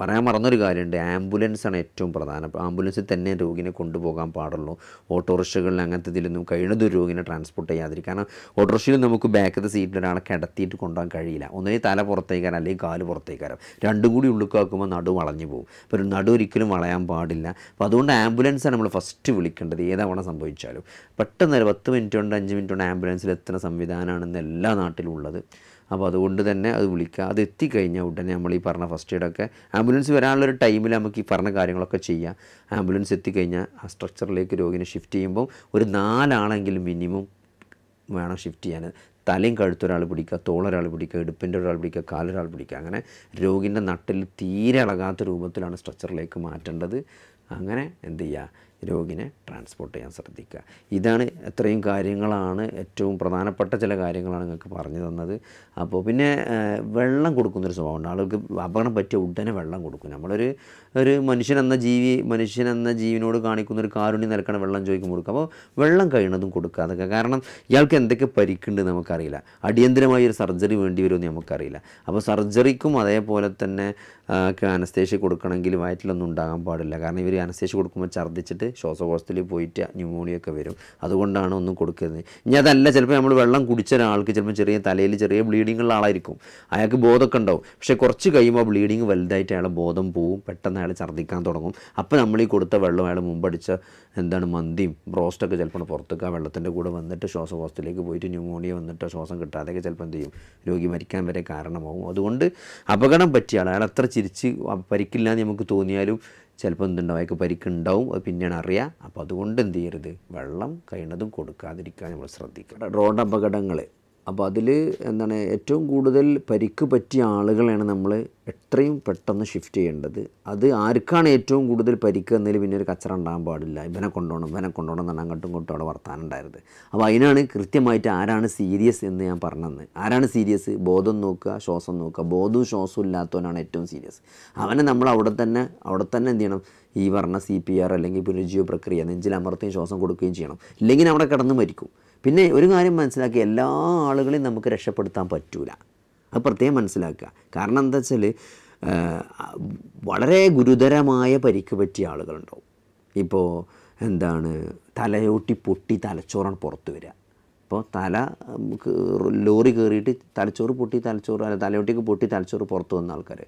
പറയാൻ മറന്നൊരു കാര്യമുണ്ട് ആംബുലൻസാണ് ഏറ്റവും പ്രധാനം ആംബുലൻസിൽ തന്നെ രോഗിനെ കൊണ്ടുപോകാൻ പാടുള്ളൂ ഓട്ടോറിക്ഷകളിൽ അങ്ങനത്തെ ഇതിലൊന്നും ഒരു രോഗിനെ ട്രാൻസ്പോർട്ട് ചെയ്യാതിരിക്കും കാരണം ഓട്ടോറിക്ഷയിൽ നമുക്ക് ബാക്കത്തെ സീറ്റിൽ ഒരാളെ കിടത്തിയിട്ട് കൊണ്ടുപോകാൻ കഴിയില്ല ഒന്നേ തല പുറത്തേക്കാരം അല്ലെങ്കിൽ കാല് പുറത്തേക്കാരം രണ്ടും കൂടി ഉള്ളുക്കാക്കുമ്പോൾ നടു വളഞ്ഞു പോകും അപ്പോൾ നടു ഒരിക്കലും വളയാൻ പാടില്ല അപ്പോൾ അതുകൊണ്ട് ആംബുലൻസാണ് നമ്മൾ ഫസ്റ്റ് വിളിക്കേണ്ടത് ഏതവണ സംഭവിച്ചാലും പെട്ടെന്ന് പത്ത് മിനിറ്റ് കൊണ്ട് അഞ്ച് മിനിറ്റ് കൊണ്ട് ആംബുലൻസിൽ എത്തുന്ന സംവിധാനമാണെന്ന് എല്ലാ നാട്ടിലും ഉള്ളത് അപ്പോൾ അതുകൊണ്ട് തന്നെ അത് വിളിക്കുക അത് എത്തിക്കഴിഞ്ഞാൽ ഉടനെ നമ്മൾ ഈ പറഞ്ഞ ഫസ്റ്റ് എയ്ഡൊക്കെ ആംബുലൻസ് വരാനുള്ളൊരു ടൈമിൽ നമുക്ക് ഈ പറഞ്ഞ കാര്യങ്ങളൊക്കെ ചെയ്യാം ആംബുലൻസ് എത്തിക്കഴിഞ്ഞാൽ ആ സ്ട്രക്ചറിലേക്ക് രോഗിനെ ഷിഫ്റ്റ് ചെയ്യുമ്പോൾ ഒരു നാലാളെങ്കിലും മിനിമം വേണം ഷിഫ്റ്റ് ചെയ്യാൻ തലയും കഴുത്തൊരാൾ പിടിക്കുക തോളൊരാൾ പിടിക്കുക ഇടുപ്പിൻ്റെ ഒരാൾ പിടിക്കുക കാലൊരാൾ പിടിക്കുക അങ്ങനെ രോഗിൻ്റെ നട്ടിൽ തീരെ ഇളകാത്ത രൂപത്തിലാണ് സ്ട്രക്ചറിലേക്ക് മാറ്റേണ്ടത് അങ്ങനെ എന്ത് ചെയ്യുക രോഗിനെ ട്രാൻസ്പോർട്ട് ചെയ്യാൻ ശ്രദ്ധിക്കുക ഇതാണ് എത്രയും കാര്യങ്ങളാണ് ഏറ്റവും പ്രധാനപ്പെട്ട ചില കാര്യങ്ങളാണ് നിങ്ങൾക്ക് പറഞ്ഞു തന്നത് അപ്പോൾ പിന്നെ വെള്ളം കൊടുക്കുന്നൊരു സ്വഭാവമുണ്ട് ആളുകൾക്ക് അപകടം പറ്റിയ ഉടനെ വെള്ളം കൊടുക്കും നമ്മളൊരു ഒരു മനുഷ്യൻ എന്ന ജീവി മനുഷ്യൻ എന്ന ജീവിനോട് കാണിക്കുന്ന ഒരു കാരുണ്യം നിരക്കണം വെള്ളം ചോദിക്കുമ്പോൾ കൊടുക്കുക അപ്പോൾ വെള്ളം കഴിയണതും കൊടുക്കാതൊക്കെ കാരണം ഇയാൾക്ക് എന്തൊക്കെ പരിക്കുണ്ട് നമുക്കറിയില്ല അടിയന്തരമായി ഒരു സർജറി വേണ്ടി വരുമെന്ന് നമുക്കറിയില്ല അപ്പോൾ സർജറിക്കും അതേപോലെ തന്നെ ഒക്കെ അനസ്തേഷ്യ കൊടുക്കണമെങ്കിൽ വയറ്റിലൊന്നും ഉണ്ടാകാൻ പാടില്ല കാരണം ഇവർ അനസ്തേഷ്യ കൊടുക്കുമ്പോൾ ഛർദ്ദിച്ചിട്ട് ശ്വാസകോശത്തിൽ പോയിട്ട് ന്യൂമോണിയ ഒക്കെ വരും അതുകൊണ്ടാണ് ഒന്നും കൊടുക്കുന്നത് ഇനി അതല്ല ചിലപ്പോൾ നമ്മൾ വെള്ളം കുടിച്ച ഒരാൾക്ക് ചിലപ്പോൾ ചെറിയ തലയിൽ ചെറിയ ബ്ലീഡിങ്ങുള്ള ഉള്ള ആളായിരിക്കും അയാൾക്ക് ബോധമൊക്കെ ഉണ്ടാവും പക്ഷേ കുറച്ച് കഴിയുമ്പോൾ ബ്ലീഡിങ് വലുതായിട്ട് അയാൾ ബോധം പോവും പെട്ടെന്ന് അയാൾ ഛർദ്ദിക്കാൻ തുടങ്ങും അപ്പോൾ നമ്മൾ ഈ കൊടുത്ത വെള്ളം അയാൾ മുമ്പടിച്ച എന്താണ് മന്തിയും ബ്രോസ്റ്റൊക്കെ ചിലപ്പോൾ പുറത്തേക്ക് ആ വെള്ളത്തിൻ്റെ കൂടെ വന്നിട്ട് ശ്വാസകോശത്തിലേക്ക് പോയിട്ട് ന്യൂമോണിയ വന്നിട്ട് ശ്വാസം കിട്ടാതെയൊക്കെ ചിലപ്പോൾ എന്ത് ചെയ്യും രോഗി മരിക്കാൻ വരെ കാരണമാകും അതുകൊണ്ട് അപകടം പറ്റിയ ആൾ അയാൾ അത്ര ചിരിച്ച് പരിക്കില്ല എന്ന് നമുക്ക് തോന്നിയാലും ചിലപ്പോൾ എന്തുണ്ടാവും അയാൾക്ക് പരിക്കുണ്ടാവും അത് പിന്നെയാണ് അറിയുക അപ്പോൾ അതുകൊണ്ട് എന്ത് ചെയ്യരുത് വെള്ളം കഴിയുന്നതും കൊടുക്കാതിരിക്കാൻ നമ്മൾ ശ്രദ്ധിക്കുക റോഡ് അപകടങ്ങൾ അപ്പോൾ അതിൽ എന്താണ് ഏറ്റവും കൂടുതൽ പരിക്ക് പറ്റിയ ആളുകളെയാണ് നമ്മൾ എത്രയും പെട്ടെന്ന് ഷിഫ്റ്റ് ചെയ്യേണ്ടത് അത് ആർക്കാണ് ഏറ്റവും കൂടുതൽ പരിക്ക് എന്നതിൽ പിന്നെ ഒരു കച്ചറ ഉണ്ടാകാൻ പാടില്ല ഇവനെ കൊണ്ടുപോകണം ഇവനെ കൊണ്ടുപോകണം എന്നാണ് അങ്ങോട്ടും ഇങ്ങോട്ടും അവിടെ വർത്താനം അപ്പോൾ അതിനാണ് കൃത്യമായിട്ട് ആരാണ് സീരിയസ് എന്ന് ഞാൻ പറഞ്ഞത് ആരാണ് സീരിയസ് ബോധം നോക്കുക ശ്വാസം നോക്കുക ബോധവും ശ്വാസവും ഇല്ലാത്തവനാണ് ഏറ്റവും സീരിയസ് അവനെ നമ്മൾ അവിടെ തന്നെ അവിടെ തന്നെ എന്ത് ചെയ്യണം ഈ പറഞ്ഞ സി പി ആർ അല്ലെങ്കിൽ പുനരുജ്ജീവ പ്രക്രിയ നെഞ്ചിലമർത്തുകയും ശ്വാസം കൊടുക്കുകയും ചെയ്യണം ഇല്ലെങ്കിൽ അവിടെ കിടന്ന് മരിക്കും പിന്നെ ഒരു കാര്യം മനസ്സിലാക്കി എല്ലാ ആളുകളെയും നമുക്ക് രക്ഷപ്പെടുത്താൻ പറ്റൂല അത് പ്രത്യേകം മനസ്സിലാക്കുക കാരണം എന്താ വെച്ചാൽ വളരെ ഗുരുതരമായ പരിക്ക് പറ്റിയ ആളുകളുണ്ടാവും ഇപ്പോൾ എന്താണ് തലയോട്ടി പൊട്ടി തലച്ചോറാണ് പുറത്ത് വരിക അപ്പോൾ തല ലോറി കയറിയിട്ട് തലച്ചോറ് പൊട്ടി തലച്ചോറ് അല്ല തലയോട്ടിക്ക് പൊട്ടി തലച്ചോറ് പുറത്ത് വന്ന ആൾക്കാർ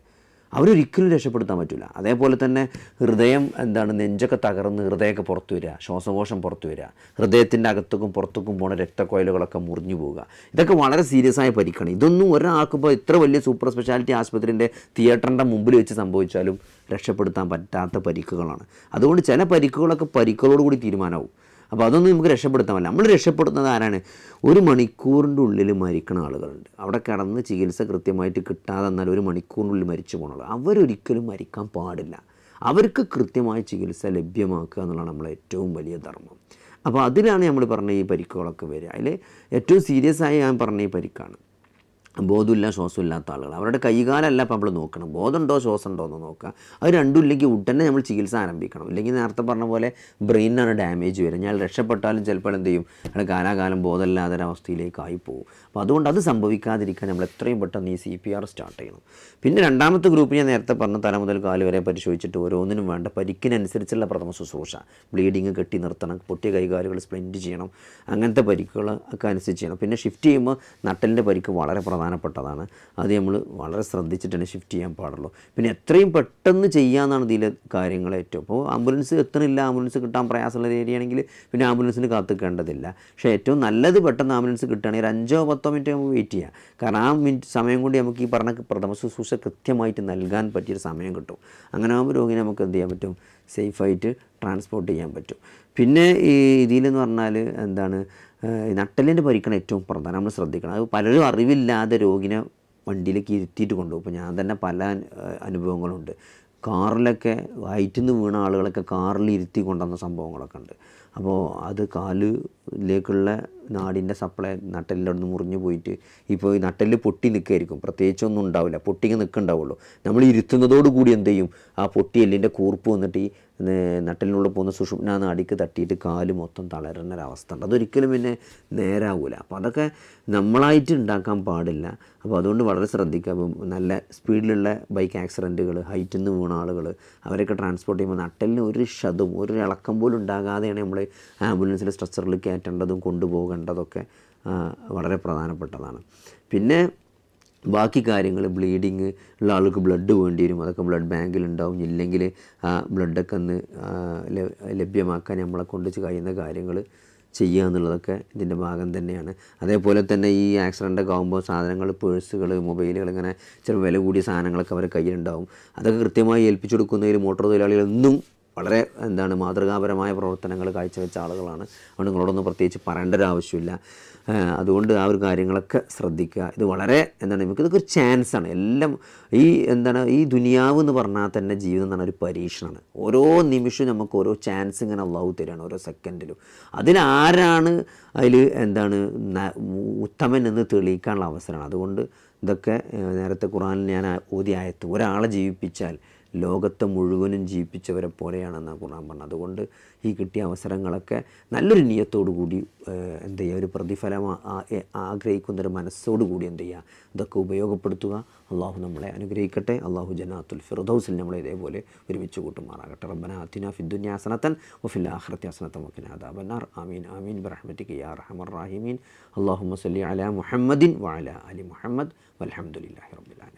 അവരൊരിക്കലും രക്ഷപ്പെടുത്താൻ പറ്റില്ല അതേപോലെ തന്നെ ഹൃദയം എന്താണ് നെഞ്ചൊക്കെ തകർന്ന് ഹൃദയമൊക്കെ പുറത്തു വരിക ശ്വാസകോശം പുറത്തു വരിക ഹൃദയത്തിൻ്റെ അകത്തേക്കും പുറത്തേക്കും പോണ രക്തക്കോയലുകളൊക്കെ മുറിഞ്ഞു പോവുക ഇതൊക്കെ വളരെ സീരിയസ് ആയ പരിക്കാണ് ഇതൊന്നും ഒരാൾക്കിപ്പോൾ ഇത്ര വലിയ സൂപ്പർ സ്പെഷ്യാലിറ്റി ആശുപത്രിൻ്റെ തിയേറ്ററിൻ്റെ മുമ്പിൽ വെച്ച് സംഭവിച്ചാലും രക്ഷപ്പെടുത്താൻ പറ്റാത്ത പരിക്കുകളാണ് അതുകൊണ്ട് ചില പരിക്കുകളൊക്കെ പരിക്കുകളോട് കൂടി തീരുമാനമാവും അപ്പോൾ അതൊന്നും നമുക്ക് രക്ഷപ്പെടുത്താൻ നമ്മൾ രക്ഷപ്പെടുത്തുന്നത് ആരാണ് ഒരു മണിക്കൂറിൻ്റെ ഉള്ളിൽ മരിക്കുന്ന ആളുകളുണ്ട് അവിടെ കിടന്ന് ചികിത്സ കൃത്യമായിട്ട് കിട്ടാതെ എന്നാൽ ഒരു ഉള്ളിൽ മരിച്ചു പോകണുള്ളൂ അവരൊരിക്കലും മരിക്കാൻ പാടില്ല അവർക്ക് കൃത്യമായ ചികിത്സ ലഭ്യമാക്കുക എന്നുള്ളതാണ് നമ്മളെ ഏറ്റവും വലിയ ധർമ്മം അപ്പോൾ അതിലാണ് നമ്മൾ പറഞ്ഞ ഈ പരിക്കുകളൊക്കെ വരിക അതിൽ ഏറ്റവും സീരിയസ് ആയി ഞാൻ പറഞ്ഞ ഈ പരിക്കാണ് ബോധമില്ല ശ്വാസമില്ലാത്ത ആളുകൾ അവരുടെ കൈകാലല്ല അപ്പോൾ നമ്മൾ നോക്കണം ബോധമുണ്ടോ ഉണ്ടോ എന്ന് നോക്കുക അത് രണ്ടും ഇല്ലെങ്കിൽ ഉടനെ നമ്മൾ ചികിത്സ ആരംഭിക്കണം ഇല്ലെങ്കിൽ നേരത്തെ പറഞ്ഞ പോലെ ബ്രെയിനാണ് ഡാമേജ് വരും ഞാൻ രക്ഷപ്പെട്ടാലും ചിലപ്പോൾ എന്ത് ചെയ്യും അയാൾ കാലാകാലം ബോധമില്ലാത്തൊരവസ്ഥയിലേക്കായി പോകും അപ്പോൾ അതുകൊണ്ട് അത് സംഭവിക്കാതിരിക്കാൻ നമ്മൾ എത്രയും പെട്ടെന്ന് ഈ സി പി ആർ സ്റ്റാർട്ട് ചെയ്യണം പിന്നെ രണ്ടാമത്തെ ഗ്രൂപ്പ് ഞാൻ നേരത്തെ പറഞ്ഞ തല മുതൽ കാല് വരെ പരിശോധിച്ചിട്ട് ഓരോന്നിനും വേണ്ട പരിക്കിനനുസരിച്ചുള്ള പ്രഥമ ശുശ്രൂഷ ബ്ലീഡിങ് കെട്ടി നിർത്തണം പൊട്ടിയ കൈകാലുകൾ സ്പ്ലെൻഡ് ചെയ്യണം അങ്ങനത്തെ ഒക്കെ അനുസരിച്ച് ചെയ്യണം പിന്നെ ഷിഫ്റ്റ് ചെയ്യുമ്പോൾ നട്ടലിൻ്റെ പരിക്ക് വളരെ പ്രധാനം പ്രധാനപ്പെട്ടതാണ് അത് നമ്മൾ വളരെ ശ്രദ്ധിച്ചിട്ട് തന്നെ ഷിഫ്റ്റ് ചെയ്യാൻ പാടുള്ളൂ പിന്നെ എത്രയും പെട്ടെന്ന് ചെയ്യാമെന്നാണ് ഇതിലെ കാര്യങ്ങൾ ഏറ്റവും അപ്പോൾ ആംബുലൻസ് എത്തണില്ല ആംബുലൻസ് കിട്ടാൻ പ്രയാസമുള്ള ഏരിയ ആണെങ്കിൽ പിന്നെ ആംബുലൻസിന് കാത്തുക്കേണ്ടതില്ല പക്ഷേ ഏറ്റവും നല്ലത് പെട്ടെന്ന് ആംബുലൻസ് കിട്ടുകയാണെങ്കിൽ ഒരു അഞ്ചോ പത്തോ മിനിറ്റ് നമുക്ക് വെയിറ്റ് ചെയ്യാം കാരണം ആ മിനിറ്റ് സമയം കൊണ്ട് നമുക്ക് ഈ പറഞ്ഞ പ്രഥമ ശുശ്രൂഷ കൃത്യമായിട്ട് നൽകാൻ പറ്റിയൊരു സമയം കിട്ടും അങ്ങനെ ആകുമ്പോൾ രോഗിനെ നമുക്ക് എന്ത് ചെയ്യാൻ പറ്റും സേഫായിട്ട് ട്രാൻസ്പോർട്ട് ചെയ്യാൻ പറ്റും പിന്നെ ഈ ഇതിലെന്ന് പറഞ്ഞാൽ എന്താണ് നട്ടലിൻ്റെ പരിക്കണം ഏറ്റവും പ്രധാനം നമ്മൾ ശ്രദ്ധിക്കണം അത് പലരും അറിവില്ലാതെ രോഗിനെ വണ്ടിയിലേക്ക് ഇരുത്തിയിട്ട് കൊണ്ടുപോകും അപ്പോൾ ഞാൻ തന്നെ പല അനുഭവങ്ങളുണ്ട് കാറിലൊക്കെ വയറ്റിൽ നിന്ന് വീണ ആളുകളൊക്കെ കാറിൽ ഇരുത്തി കൊണ്ടുവന്ന സംഭവങ്ങളൊക്കെ ഉണ്ട് അപ്പോൾ അത് കാലിലേക്കുള്ള നാടിൻ്റെ സപ്ലൈ നട്ടലിൻ്റെ മുറിഞ്ഞു പോയിട്ട് ഇപ്പോൾ നട്ടലിൽ പൊട്ടി നിൽക്കുകയായിരിക്കും പ്രത്യേകിച്ചൊന്നും ഉണ്ടാവില്ല പൊട്ടിങ്ങ് നിൽക്കുന്നുണ്ടാവുള്ളൂ നമ്മൾ ഇരുത്തുന്നതോട് കൂടി എന്ത് ചെയ്യും ആ പൊട്ടി എല്ലിൻ്റെ കൂർപ്പ് വന്നിട്ട് ഈ നട്ടലിനുള്ള പോകുന്ന സുഷുപ്ന നാടിക്ക് തട്ടിയിട്ട് കാല് മൊത്തം തളരുന്ന ഒരവസ്ഥ ഉണ്ട് അതൊരിക്കലും പിന്നെ നേരാവൂല അപ്പോൾ അതൊക്കെ നമ്മളായിട്ട് ഉണ്ടാക്കാൻ പാടില്ല അപ്പോൾ അതുകൊണ്ട് വളരെ ശ്രദ്ധിക്കുക അപ്പം നല്ല സ്പീഡിലുള്ള ബൈക്ക് ആക്സിഡൻറ്റുകൾ ഹൈറ്റിൽ നിന്ന് വീണ ആളുകൾ അവരൊക്കെ ട്രാൻസ്പോർട്ട് ചെയ്യുമ്പോൾ നട്ടലിന് ഒരു ശതും ഒരു ഇളക്കം പോലും ഉണ്ടാകാതെയാണ് നമ്മൾ ആംബുലൻസിൻ്റെ സ്ട്രെച്ചറിൽ കയറ്റേണ്ടതും കൊണ്ടുപോകേണ്ടതും കണ്ടതൊക്കെ വളരെ പ്രധാനപ്പെട്ടതാണ് പിന്നെ ബാക്കി കാര്യങ്ങൾ ബ്ലീഡിങ് ഉള്ള ആൾക്ക് ബ്ലഡ് വേണ്ടി വരും അതൊക്കെ ബ്ലഡ് ബാങ്കിൽ ഉണ്ടാവും ഇല്ലെങ്കിൽ ആ ബ്ലഡൊക്കെ ഒന്ന് ലഭ്യമാക്കാൻ നമ്മളെ കൊണ്ട് കഴിയുന്ന കാര്യങ്ങൾ ചെയ്യുക എന്നുള്ളതൊക്കെ ഇതിൻ്റെ ഭാഗം തന്നെയാണ് അതേപോലെ തന്നെ ഈ ആക്സിഡൻ്റ് ഒക്കെ ആകുമ്പോൾ സാധനങ്ങൾ പേഴ്സുകൾ മൊബൈലുകൾ ഇങ്ങനെ ചില വില കൂടിയ സാധനങ്ങളൊക്കെ അവരെ കയ്യിലുണ്ടാവും അതൊക്കെ കൃത്യമായി ഏൽപ്പിച്ചു കൊടുക്കുന്നതിൽ മോട്ടോർ തൊഴിലാളികളൊന്നും വളരെ എന്താണ് മാതൃകാപരമായ പ്രവർത്തനങ്ങൾ കാഴ്ചവെച്ച ആളുകളാണ് അതുകൊണ്ട് നിങ്ങളോടൊന്നും പ്രത്യേകിച്ച് പറയേണ്ട ഒരു ആവശ്യമില്ല അതുകൊണ്ട് ആ ഒരു കാര്യങ്ങളൊക്കെ ശ്രദ്ധിക്കുക ഇത് വളരെ എന്താണ് നമുക്ക് ഇതൊക്കെ ഒരു ചാൻസാണ് എല്ലാം ഈ എന്താണ് ഈ ദുനിയാവ് എന്ന് പറഞ്ഞാൽ തന്നെ ജീവിതം എന്ന് പറഞ്ഞാൽ ഒരു പരീക്ഷണമാണ് ഓരോ നിമിഷവും നമുക്ക് ഓരോ ചാൻസ് ഇങ്ങനെ അള്ളാഹു തരുകയാണ് ഓരോ സെക്കൻഡിലും അതിനാരാണ് അതിൽ എന്താണ് ഉത്തമൻ എന്ന് തെളിയിക്കാനുള്ള അവസരമാണ് അതുകൊണ്ട് ഇതൊക്കെ നേരത്തെ ഖുറാനിൽ ഞാൻ ഓതി ആയത്ത് ഒരാളെ ജീവിപ്പിച്ചാൽ ലോകത്തെ മുഴുവനും ജീവിപ്പിച്ചവരെ പോലെയാണെന്നാണ് ഖുർആൻ പറഞ്ഞത് അതുകൊണ്ട് ഈ കിട്ടിയ അവസരങ്ങളൊക്കെ നല്ലൊരു നിയത്തോടു കൂടി എന്ത് ചെയ്യുക ഒരു പ്രതിഫലം ആഗ്രഹിക്കുന്നൊരു മനസ്സോടു കൂടി എന്ത് ചെയ്യുക ഇതൊക്കെ ഉപയോഗപ്പെടുത്തുക അള്ളാഹു നമ്മളെ അനുഗ്രഹിക്കട്ടെ അള്ളാഹു ജനാത്തുൽ ഫിർദൌസിൽ നമ്മളെ ഇതേപോലെ ഒരുമിച്ച് കൂട്ടുമാറാകട്ടെ റബ്ബന അത്തിന ഫിദ്ദുന്യ ഹസനത്തൻ വഫിൽ ആഖിറത്തി ഹസനത്തൻ വഖിന അദാബന്നാർ ആമീൻ ആമീൻ ബിറഹ്മതിക യാ അർഹമർ റഹീമീൻ അല്ലാഹുമ്മ സല്ലി അലാ മുഹമ്മദിൻ വഅലാ അലി മുഹമ്മദ് വൽഹംദുലില്ലാഹി റബ്ബിൽ ആലമീൻ